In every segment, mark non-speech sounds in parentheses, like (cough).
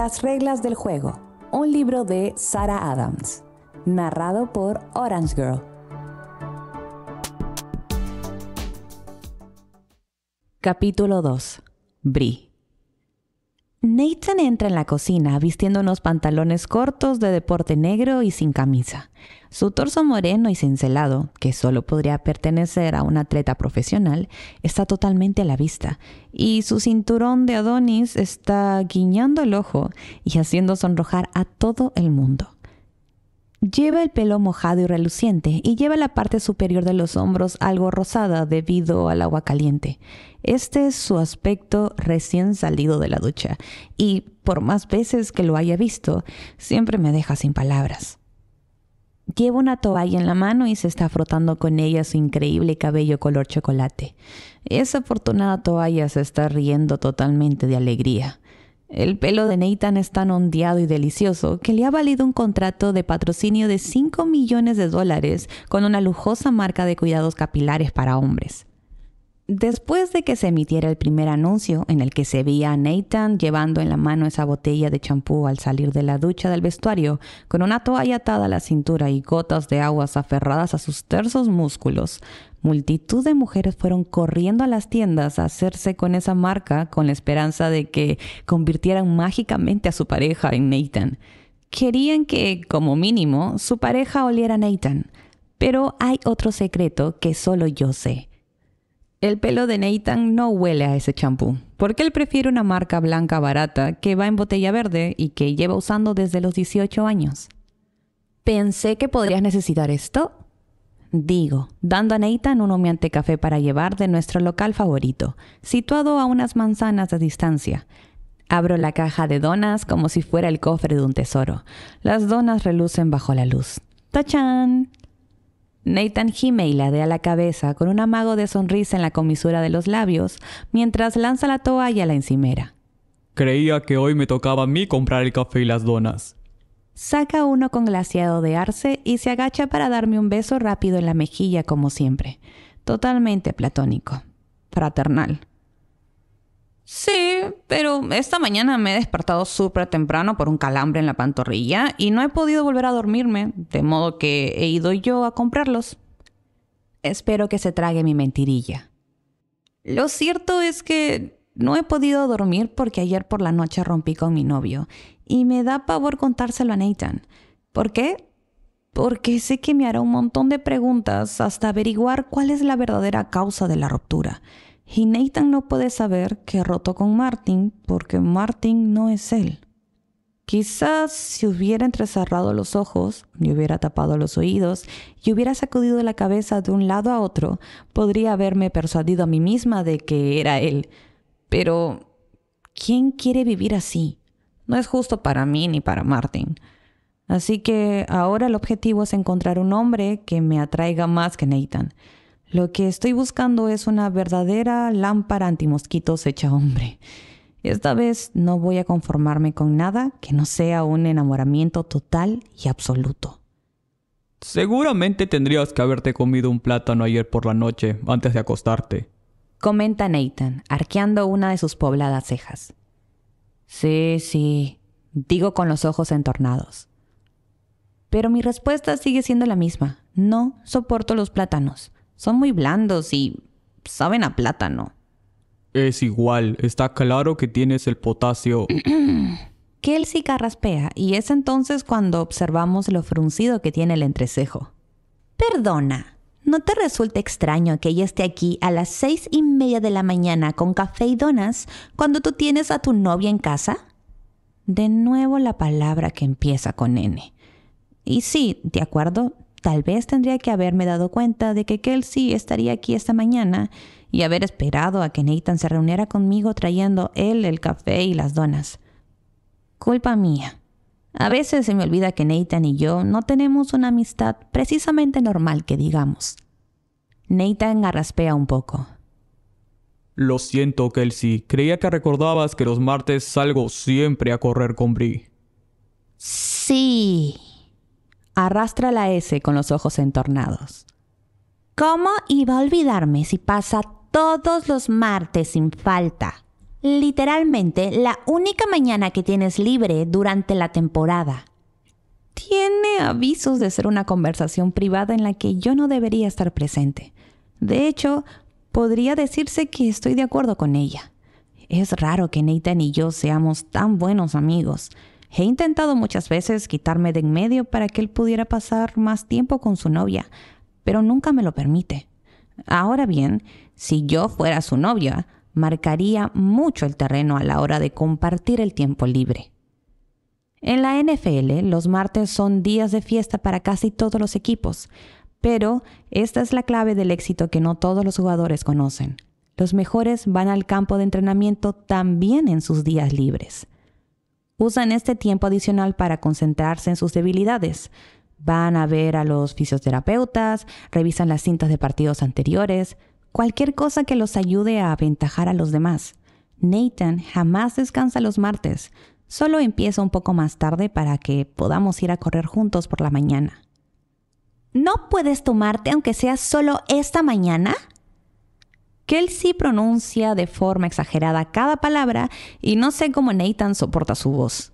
Las reglas del juego, un libro de Sarah Adams, narrado por Orange Girl. Capítulo 2. Brie. Nathan entra en la cocina vistiendo unos pantalones cortos de deporte negro y sin camisa. Su torso moreno y cincelado, que solo podría pertenecer a un atleta profesional, está totalmente a la vista, y su cinturón de Adonis está guiñando el ojo y haciendo sonrojar a todo el mundo. Lleva el pelo mojado y reluciente y lleva la parte superior de los hombros algo rosada debido al agua caliente. Este es su aspecto recién salido de la ducha y, por más veces que lo haya visto, siempre me deja sin palabras. Lleva una toalla en la mano y se está frotando con ella su increíble cabello color chocolate. Esa afortunada toalla se está riendo totalmente de alegría. El pelo de Nathan es tan ondeado y delicioso que le ha valido un contrato de patrocinio de 5 millones de dólares con una lujosa marca de cuidados capilares para hombres. Después de que se emitiera el primer anuncio en el que se veía a Nathan llevando en la mano esa botella de champú al salir de la ducha del vestuario, con una toalla atada a la cintura y gotas de aguas aferradas a sus tersos músculos, Multitud de mujeres fueron corriendo a las tiendas a hacerse con esa marca con la esperanza de que convirtieran mágicamente a su pareja en Nathan. Querían que, como mínimo, su pareja oliera a Nathan. Pero hay otro secreto que solo yo sé. El pelo de Nathan no huele a ese champú, porque él prefiere una marca blanca barata que va en botella verde y que lleva usando desde los 18 años. Pensé que podrías necesitar esto, digo, dando a Nathan un humeante café para llevar de nuestro local favorito, situado a unas manzanas de distancia. Abro la caja de donas como si fuera el cofre de un tesoro. Las donas relucen bajo la luz. ¡Tachán! Nathan gime y a la cabeza con un amago de sonrisa en la comisura de los labios mientras lanza la toalla a la encimera. Creía que hoy me tocaba a mí comprar el café y las donas saca uno con glaciado de arce y se agacha para darme un beso rápido en la mejilla como siempre. Totalmente platónico. Fraternal. Sí, pero esta mañana me he despertado súper temprano por un calambre en la pantorrilla y no he podido volver a dormirme, de modo que he ido yo a comprarlos. Espero que se trague mi mentirilla. Lo cierto es que no he podido dormir porque ayer por la noche rompí con mi novio y me da pavor contárselo a Nathan. ¿Por qué? Porque sé que me hará un montón de preguntas hasta averiguar cuál es la verdadera causa de la ruptura. Y Nathan no puede saber que roto con Martin porque Martin no es él. Quizás si hubiera entrecerrado los ojos, me hubiera tapado los oídos y hubiera sacudido la cabeza de un lado a otro, podría haberme persuadido a mí misma de que era él. Pero, ¿quién quiere vivir así? No es justo para mí ni para Martin. Así que ahora el objetivo es encontrar un hombre que me atraiga más que Nathan. Lo que estoy buscando es una verdadera lámpara antimosquitos hecha hombre. Esta vez no voy a conformarme con nada que no sea un enamoramiento total y absoluto. Seguramente tendrías que haberte comido un plátano ayer por la noche antes de acostarte, comenta Nathan, arqueando una de sus pobladas cejas. Sí, sí, digo con los ojos entornados. Pero mi respuesta sigue siendo la misma. No soporto los plátanos. Son muy blandos y saben a plátano. Es igual, está claro que tienes el potasio. Kelsey (clears throat) carraspea y es entonces cuando observamos lo fruncido que tiene el entrecejo. Perdona, ¿No te resulta extraño que ella esté aquí a las seis y media de la mañana con café y donas cuando tú tienes a tu novia en casa? De nuevo la palabra que empieza con N. Y sí, de acuerdo, tal vez tendría que haberme dado cuenta de que Kelsey estaría aquí esta mañana y haber esperado a que Nathan se reuniera conmigo trayendo él el café y las donas. Culpa mía. A veces se me olvida que Nathan y yo no tenemos una amistad precisamente normal que digamos. Nathan arraspea un poco. Lo siento, Kelsey. Creía que recordabas que los martes salgo siempre a correr con Bri. Sí. Arrastra la S con los ojos entornados. ¿Cómo iba a olvidarme si pasa todos los martes sin falta? literalmente la única mañana que tienes libre durante la temporada. Tiene avisos de ser una conversación privada en la que yo no debería estar presente. De hecho, podría decirse que estoy de acuerdo con ella. Es raro que Nathan y yo seamos tan buenos amigos. He intentado muchas veces quitarme de en medio para que él pudiera pasar más tiempo con su novia, pero nunca me lo permite. Ahora bien, si yo fuera su novia, marcaría mucho el terreno a la hora de compartir el tiempo libre. En la NFL, los martes son días de fiesta para casi todos los equipos, pero esta es la clave del éxito que no todos los jugadores conocen. Los mejores van al campo de entrenamiento también en sus días libres. Usan este tiempo adicional para concentrarse en sus debilidades. Van a ver a los fisioterapeutas, revisan las cintas de partidos anteriores, cualquier cosa que los ayude a aventajar a los demás. Nathan jamás descansa los martes, solo empieza un poco más tarde para que podamos ir a correr juntos por la mañana. ¿No puedes tomarte aunque sea solo esta mañana? Kelsey pronuncia de forma exagerada cada palabra y no sé cómo Nathan soporta su voz.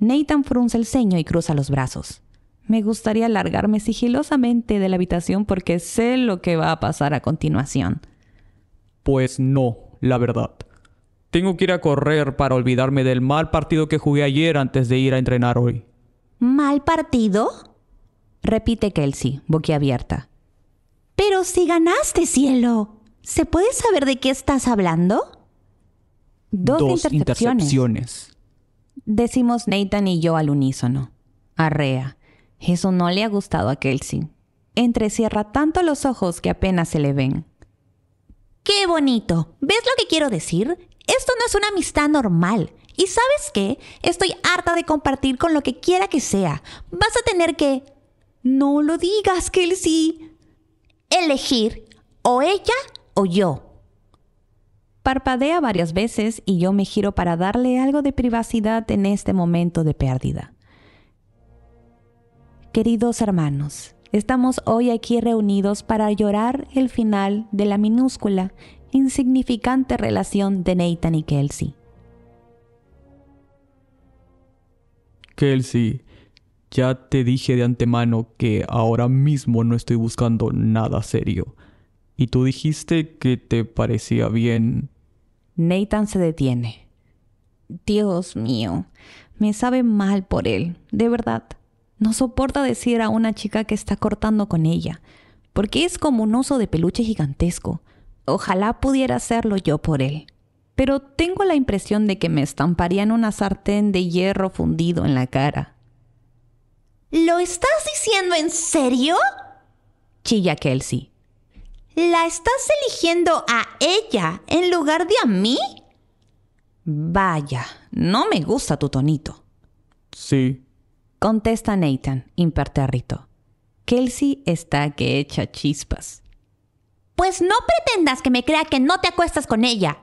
Nathan frunce el ceño y cruza los brazos. Me gustaría largarme sigilosamente de la habitación porque sé lo que va a pasar a continuación. Pues no, la verdad. Tengo que ir a correr para olvidarme del mal partido que jugué ayer antes de ir a entrenar hoy. ¿Mal partido? Repite Kelsey, boquiabierta. Pero si ganaste, cielo. ¿Se puede saber de qué estás hablando? Dos, intercepciones. Decimos Nathan y yo al unísono. Arrea. Eso no le ha gustado a Kelsey. Entrecierra tanto los ojos que apenas se le ven. ¡Qué bonito! ¿Ves lo que quiero decir? Esto no es una amistad normal. ¿Y sabes qué? Estoy harta de compartir con lo que quiera que sea. Vas a tener que... No lo digas, Kelsey. Elegir o ella o yo. Parpadea varias veces y yo me giro para darle algo de privacidad en este momento de pérdida. Queridos hermanos, estamos hoy aquí reunidos para llorar el final de la minúscula, insignificante relación de Nathan y Kelsey. Kelsey, ya te dije de antemano que ahora mismo no estoy buscando nada serio. Y tú dijiste que te parecía bien. Nathan se detiene. Dios mío, me sabe mal por él, de verdad no soporta decir a una chica que está cortando con ella, porque es como un oso de peluche gigantesco. Ojalá pudiera hacerlo yo por él. Pero tengo la impresión de que me estamparían una sartén de hierro fundido en la cara. ¿Lo estás diciendo en serio? chilla Kelsey. ¿La estás eligiendo a ella en lugar de a mí? Vaya, no me gusta tu tonito. Sí, Contesta Nathan, impertérrito. Kelsey está que echa chispas. Pues no pretendas que me crea que no te acuestas con ella.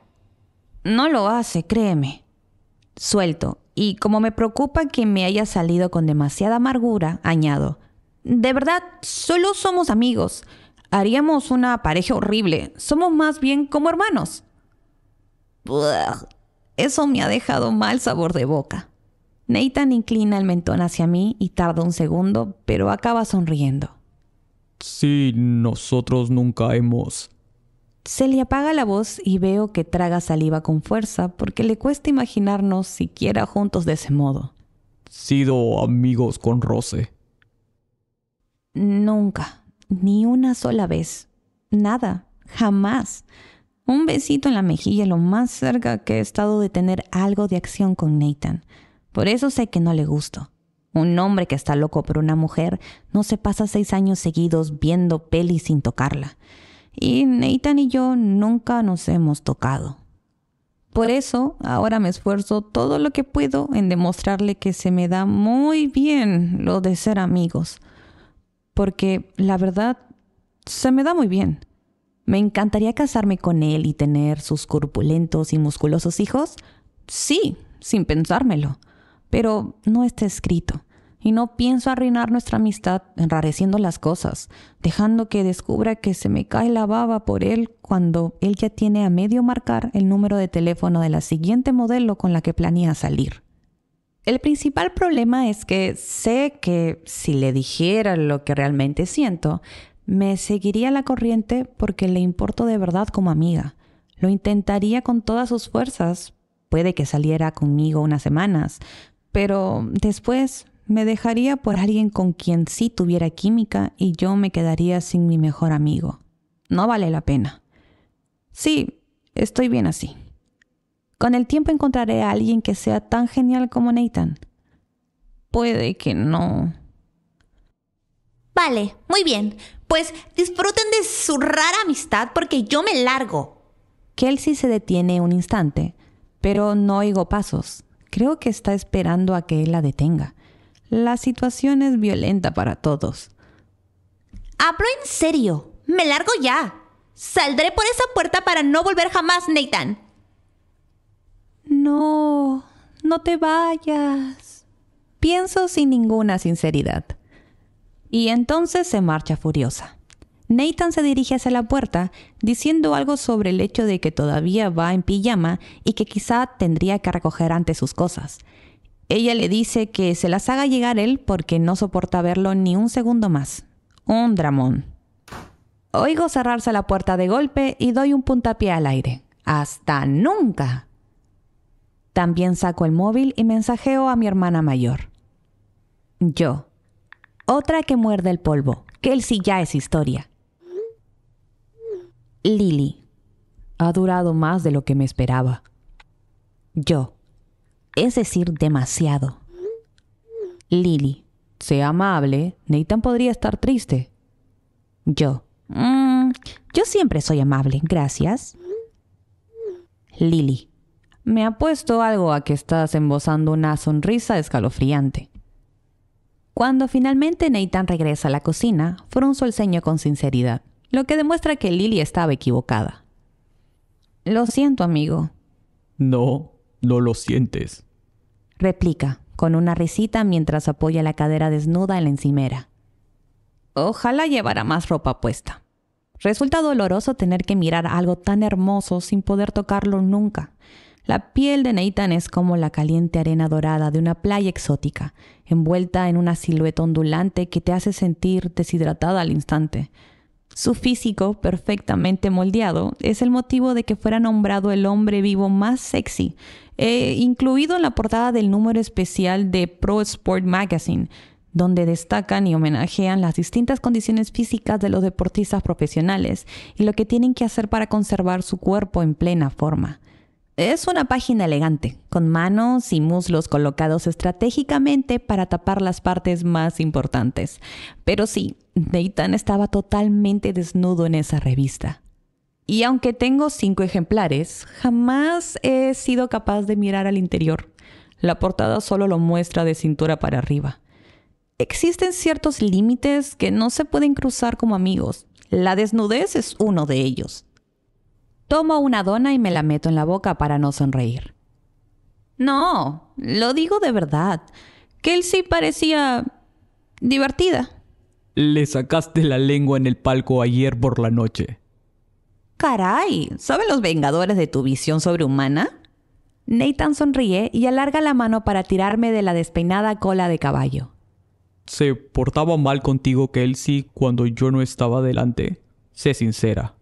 No lo hace, créeme. Suelto, y como me preocupa que me haya salido con demasiada amargura, añado. De verdad, solo somos amigos. Haríamos una pareja horrible. Somos más bien como hermanos. eso me ha dejado mal sabor de boca. Nathan inclina el mentón hacia mí y tarda un segundo, pero acaba sonriendo. Sí, nosotros nunca hemos... Se le apaga la voz y veo que traga saliva con fuerza porque le cuesta imaginarnos siquiera juntos de ese modo. Sido amigos con Rose. Nunca, ni una sola vez. Nada, jamás. Un besito en la mejilla lo más cerca que he estado de tener algo de acción con Nathan. Por eso sé que no le gusto. Un hombre que está loco por una mujer no se pasa seis años seguidos viendo peli sin tocarla. Y Nathan y yo nunca nos hemos tocado. Por eso ahora me esfuerzo todo lo que puedo en demostrarle que se me da muy bien lo de ser amigos. Porque la verdad, se me da muy bien. Me encantaría casarme con él y tener sus corpulentos y musculosos hijos. Sí, sin pensármelo pero no está escrito. Y no pienso arruinar nuestra amistad enrareciendo las cosas, dejando que descubra que se me cae la baba por él cuando él ya tiene a medio marcar el número de teléfono de la siguiente modelo con la que planea salir. El principal problema es que sé que si le dijera lo que realmente siento, me seguiría la corriente porque le importo de verdad como amiga. Lo intentaría con todas sus fuerzas. Puede que saliera conmigo unas semanas, pero después me dejaría por alguien con quien sí tuviera química y yo me quedaría sin mi mejor amigo. No vale la pena. Sí, estoy bien así. Con el tiempo encontraré a alguien que sea tan genial como Nathan. Puede que no. Vale, muy bien. Pues disfruten de su rara amistad porque yo me largo. Kelsey se detiene un instante, pero no oigo pasos. Creo que está esperando a que él la detenga. La situación es violenta para todos. Hablo en serio. Me largo ya. Saldré por esa puerta para no volver jamás, Nathan. No, no te vayas. Pienso sin ninguna sinceridad. Y entonces se marcha furiosa. Nathan se dirige hacia la puerta, diciendo algo sobre el hecho de que todavía va en pijama y que quizá tendría que recoger antes sus cosas. Ella le dice que se las haga llegar él porque no soporta verlo ni un segundo más. Un dramón. Oigo cerrarse la puerta de golpe y doy un puntapié al aire. ¡Hasta nunca! También saco el móvil y mensajeo a mi hermana mayor. Yo. Otra que muerde el polvo, que él sí ya es historia. Lily, ha durado más de lo que me esperaba. Yo, es decir, demasiado. Lily, sea amable, Nathan podría estar triste. Yo, mm, yo siempre soy amable, gracias. Lily, me apuesto algo a que estás embozando una sonrisa escalofriante. Cuando finalmente Nathan regresa a la cocina, frunzo el ceño con sinceridad lo que demuestra que Lily estaba equivocada. Lo siento, amigo. No, no lo sientes. Replica, con una risita mientras apoya la cadera desnuda en la encimera. Ojalá llevara más ropa puesta. Resulta doloroso tener que mirar algo tan hermoso sin poder tocarlo nunca. La piel de Nathan es como la caliente arena dorada de una playa exótica, envuelta en una silueta ondulante que te hace sentir deshidratada al instante. Su físico, perfectamente moldeado, es el motivo de que fuera nombrado el hombre vivo más sexy, eh, incluido en la portada del número especial de Pro Sport Magazine, donde destacan y homenajean las distintas condiciones físicas de los deportistas profesionales y lo que tienen que hacer para conservar su cuerpo en plena forma. Es una página elegante, con manos y muslos colocados estratégicamente para tapar las partes más importantes. Pero sí, Nathan estaba totalmente desnudo en esa revista. Y aunque tengo cinco ejemplares, jamás he sido capaz de mirar al interior. La portada solo lo muestra de cintura para arriba. Existen ciertos límites que no se pueden cruzar como amigos. La desnudez es uno de ellos. Tomo una dona y me la meto en la boca para no sonreír. No, lo digo de verdad. Kelsey parecía divertida. Le sacaste la lengua en el palco ayer por la noche. Caray, ¿saben los Vengadores de tu visión sobrehumana? Nathan sonríe y alarga la mano para tirarme de la despeinada cola de caballo. ¿Se portaba mal contigo Kelsey cuando yo no estaba delante? Sé sincera.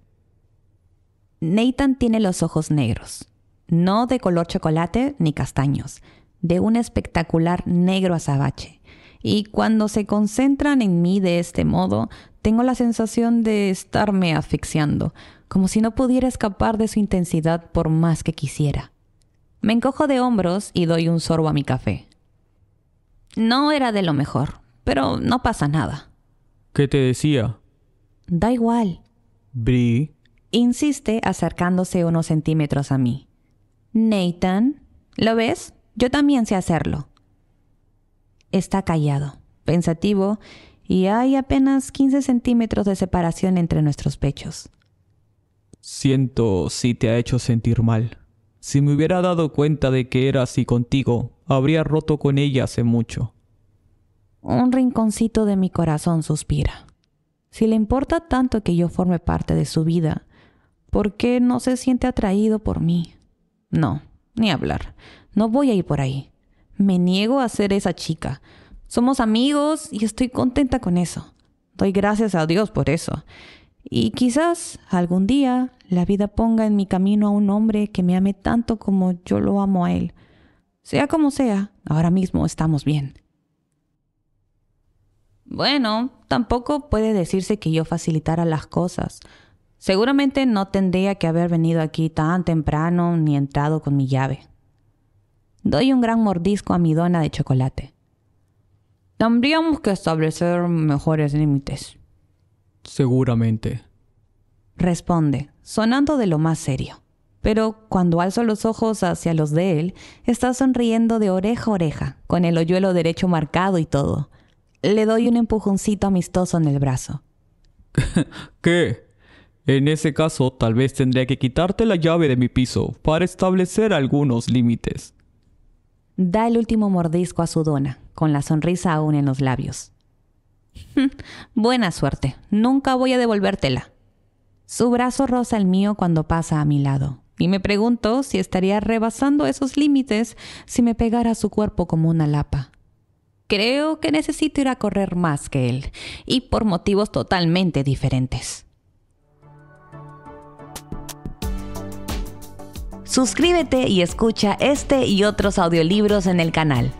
Nathan tiene los ojos negros, no de color chocolate ni castaños, de un espectacular negro azabache. Y cuando se concentran en mí de este modo, tengo la sensación de estarme asfixiando, como si no pudiera escapar de su intensidad por más que quisiera. Me encojo de hombros y doy un sorbo a mi café. No era de lo mejor, pero no pasa nada. ¿Qué te decía? Da igual. Bri, insiste acercándose unos centímetros a mí. Nathan, ¿lo ves? Yo también sé hacerlo. Está callado, pensativo, y hay apenas 15 centímetros de separación entre nuestros pechos. Siento si te ha hecho sentir mal. Si me hubiera dado cuenta de que era así contigo, habría roto con ella hace mucho. Un rinconcito de mi corazón suspira. Si le importa tanto que yo forme parte de su vida, ¿Por qué no se siente atraído por mí? No, ni hablar. No voy a ir por ahí. Me niego a ser esa chica. Somos amigos y estoy contenta con eso. Doy gracias a Dios por eso. Y quizás algún día la vida ponga en mi camino a un hombre que me ame tanto como yo lo amo a él. Sea como sea, ahora mismo estamos bien. Bueno, tampoco puede decirse que yo facilitara las cosas. Seguramente no tendría que haber venido aquí tan temprano ni entrado con mi llave. Doy un gran mordisco a mi dona de chocolate. Tendríamos que establecer mejores límites. Seguramente. Responde, sonando de lo más serio. Pero cuando alzo los ojos hacia los de él, está sonriendo de oreja a oreja, con el hoyuelo derecho marcado y todo. Le doy un empujoncito amistoso en el brazo. (laughs) ¿Qué? En ese caso, tal vez tendría que quitarte la llave de mi piso para establecer algunos límites. Da el último mordisco a su dona, con la sonrisa aún en los labios. (laughs) Buena suerte, nunca voy a devolvértela. Su brazo roza el mío cuando pasa a mi lado, y me pregunto si estaría rebasando esos límites si me pegara su cuerpo como una lapa. Creo que necesito ir a correr más que él, y por motivos totalmente diferentes. Suscríbete y escucha este y otros audiolibros en el canal.